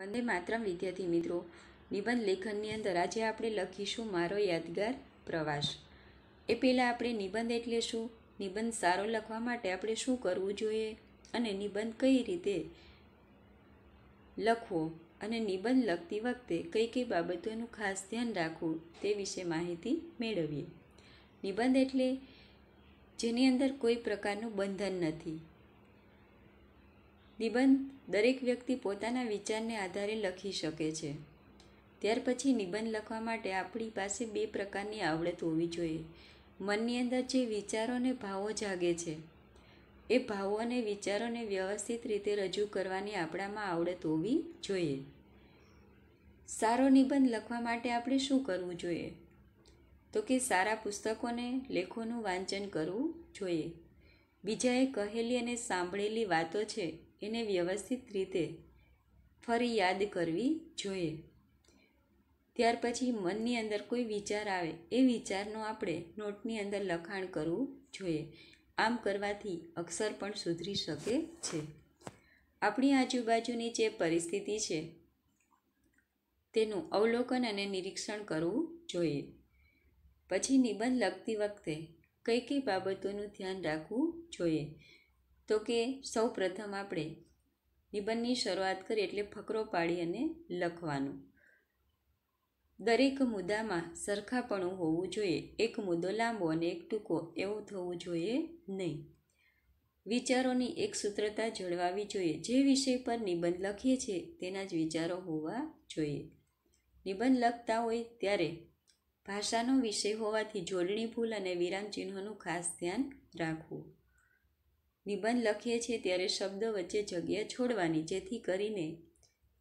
વંદે માતરમ વિદ્યાર્થી મિત્રો નિબંધ લેખનની અંદર આજે આપણે લખીશું મારો યાદગાર પ્રવાસ એ પહેલાં આપણે નિબંધ એટલે શું નિબંધ સારો લખવા માટે આપણે શું કરવું જોઈએ અને નિબંધ કઈ રીતે લખવો અને નિબંધ લખતી વખતે કઈ કઈ બાબતોનું ખાસ ધ્યાન રાખવું તે વિશે માહિતી મેળવીએ નિબંધ એટલે જેની અંદર કોઈ પ્રકારનું બંધન નથી નિબંધ દરેક વ્યક્તિ પોતાના વિચારને આધારે લખી શકે છે ત્યાર પછી નિબંધ લખવા માટે આપણી પાસે બે પ્રકારની આવડત હોવી જોઈએ મનની અંદર જે વિચારો અને ભાવો જાગે છે એ ભાવો અને વિચારોને વ્યવસ્થિત રીતે રજૂ કરવાની આપણામાં આવડત હોવી જોઈએ સારો નિબંધ લખવા માટે આપણે શું કરવું જોઈએ તો કે સારા પુસ્તકોને લેખોનું વાંચન કરવું જોઈએ બીજાએ કહેલી અને સાંભળેલી વાતો છે એને વ્યવસ્થિત રીતે ફરી યાદ કરવી જોઈએ ત્યાર પછી મનની અંદર કોઈ વિચાર આવે એ વિચારનો આપણે નોટની અંદર લખાણ કરવું જોઈએ આમ કરવાથી અક્ષર પણ સુધરી શકે છે આપણી આજુબાજુની જે પરિસ્થિતિ છે તેનું અવલોકન અને નિરીક્ષણ કરવું જોઈએ પછી નિબંધ લખતી વખતે કઈ કઈ બાબતોનું ધ્યાન રાખવું જોઈએ તો કે સૌ પ્રથમ આપણે નિબંધની શરૂઆત કરીએ એટલે ફકરો પાડી અને લખવાનું દરેક મુદ્દામાં સરખાપણું હોવું જોઈએ એક મુદ્દો લાંબો અને એક ટૂંકો એવું થવું જોઈએ નહીં વિચારોની એક સૂત્રતા જળવાવી જોઈએ જે વિષય પર નિબંધ લખીએ છીએ તેના જ વિચારો હોવા જોઈએ નિબંધ લખતા હોય ત્યારે ભાષાનો વિષય હોવાથી જોડણી ભૂલ અને વિરામ ચિહ્નોનું ખાસ ધ્યાન રાખવું નિબંધ લખીએ છીએ ત્યારે શબ્દ વચ્ચે જગ્યા છોડવાની જેથી કરીને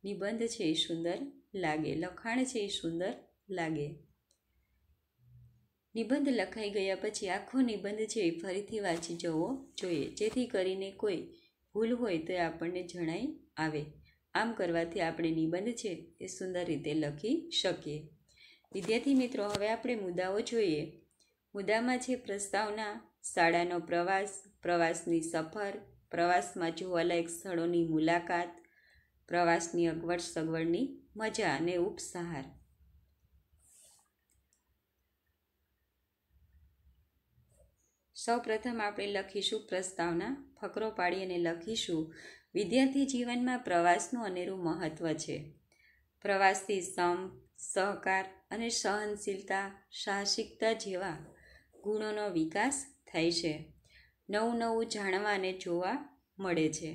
નિબંધ છે એ સુંદર લાગે લખાણ છે એ સુંદર લાગે નિબંધ લખાઈ ગયા પછી આખો નિબંધ છે એ ફરીથી વાંચી જવો જોઈએ જેથી કરીને કોઈ ભૂલ હોય તો આપણને જણાઈ આવે આમ કરવાથી આપણે નિબંધ છે એ સુંદર રીતે લખી શકીએ વિદ્યાર્થી મિત્રો હવે આપણે મુદ્દાઓ જોઈએ મુદ્દામાં છે પ્રસ્તાવના શાળાનો પ્રવાસ પ્રવાસની સફર પ્રવાસમાં જોવાલાયક સ્થળોની મુલાકાત પ્રવાસની અગવડ સગવડની મજા અને ઉપસહાર સૌપ્રથમ આપણે લખીશું પ્રસ્તાવના ફકરો પાડી અને લખીશું વિદ્યાર્થી જીવનમાં પ્રવાસનું અનેરું મહત્ત્વ છે પ્રવાસથી સંપ સહકાર અને સહનશીલતા સાહસિકતા જેવા ગુણોનો વિકાસ થાય છે નવું નવું જાણવાને જોવા મળે છે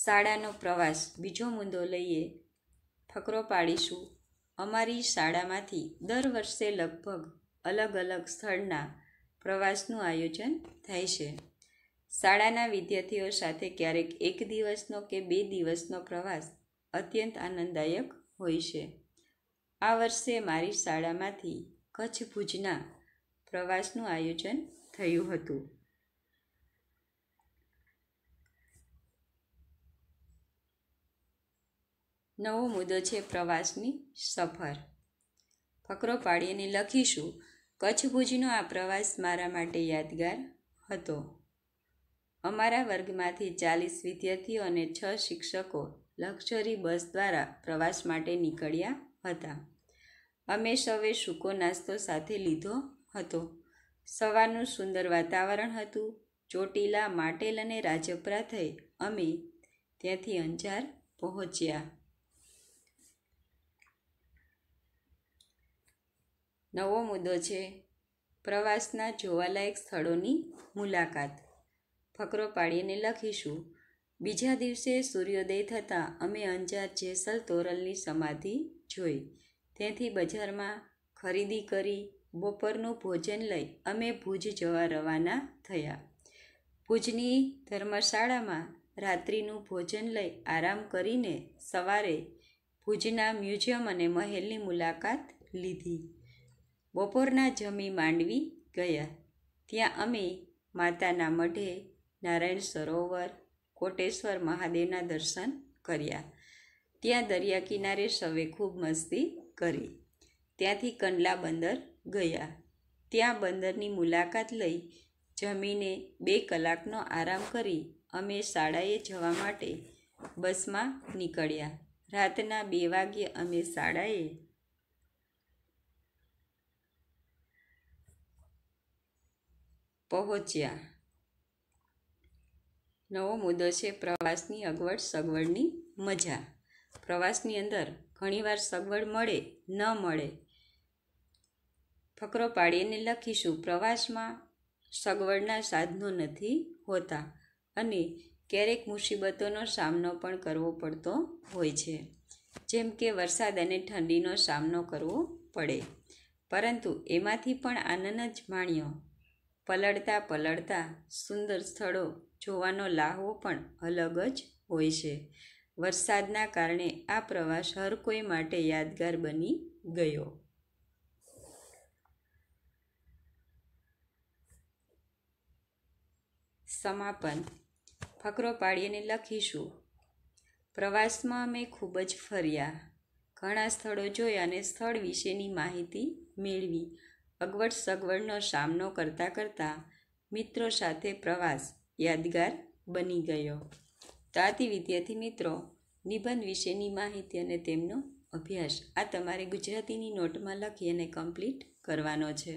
શાળાનો પ્રવાસ બીજો મુદ્દો લઈએ ફકરો પાડીશું અમારી શાળામાંથી દર વર્ષે લગભગ અલગ અલગ સ્થળના પ્રવાસનું આયોજન થાય છે શાળાના વિદ્યાર્થીઓ સાથે ક્યારેક એક દિવસનો કે બે દિવસનો પ્રવાસ અત્યંત આનંદદાયક હોય છે આ વર્ષે મારી શાળામાંથી કચ્છ ભુજના પ્રવાસનું આયોજન થયું હતું નવો મુદ્દો છે પ્રવાસની સફર ફકરો પાડીને લખીશું કચ્છ ભુજનો આ પ્રવાસ મારા માટે યાદગાર હતો અમારા વર્ગમાંથી ચાલીસ વિદ્યાર્થીઓ અને છ શિક્ષકો લક્ઝરી બસ દ્વારા પ્રવાસ માટે નીકળ્યા હતા અમે સૌએ સૂકો નાસ્તો સાથે લીધો હતો સવારનું સુંદર વાતાવરણ હતું ચોટીલા માટેલ અને રાજપરા થઈ અમે ત્યાંથી અંજાર પહોંચ્યા નવો મુદ્દો છે પ્રવાસના જોવાલાયક સ્થળોની મુલાકાત ફકરો પાડીને લખીશું બીજા દિવસે સૂર્યોદય થતાં અમે અંજાર જેસલ તોરલની સમાધિ જોઈ ત્યાંથી બજારમાં ખરીદી કરી બપોરનું ભોજન લઈ અમે ભુજ જવા રવાના થયા ભુજની ધર્મશાળામાં રાત્રિનું ભોજન લઈ આરામ કરીને સવારે ભુજના મ્યુઝિયમ અને મહેલની મુલાકાત લીધી બપોરના જમી માંડવી ગયા ત્યાં અમે માતાના મઢે નારાયણ સરોવર કોટેશ્વર મહાદેવના દર્શન કર્યા ત્યાં દરિયા કિનારે સવે ખૂબ મસ્તી કરી ત્યાંથી કંડલા બંદર ગયા ત્યાં બંદરની મુલાકાત લઈ જમીને બે કલાકનો આરામ કરી અમે શાળાએ જવા માટે બસમાં નીકળ્યા રાતના બે વાગ્યે અમે શાળાએ પહોંચ્યા નવો મુદ્દો છે પ્રવાસની અગવડ સગવડની મજા પ્રવાસની અંદર ઘણીવાર સગવડ મળે ન મળે ફકરો પાડીને લખીશું પ્રવાસમાં સગવડના સાધનો નથી હોતા અને ક્યારેક મુસીબતોનો સામનો પણ કરવો પડતો હોય છે જેમ કે વરસાદ અને ઠંડીનો સામનો કરવો પડે પરંતુ એમાંથી પણ આનંદ જ માણ્યો પલળતા પલળતા સુંદર સ્થળો જોવાનો લાહવો પણ અલગ જ હોય છે વરસાદના કારણે આ પ્રવાસ હર કોઈ માટે યાદગાર બની ગયો સમાપન ફકરો પાડીને લખીશું પ્રવાસમાં અમે ખૂબ જ ફર્યા ઘણા સ્થળો જોયા અને સ્થળ વિશેની માહિતી મેળવી અગવડ સગવડનો સામનો કરતાં કરતાં મિત્રો સાથે પ્રવાસ યાદગાર બની ગયો તાતી વિદ્યાર્થી મિત્રો નિબંધ વિશેની માહિતી અને તેમનો અભ્યાસ આ તમારે ગુજરાતીની નોટમાં લખી અને કમ્પ્લીટ કરવાનો છે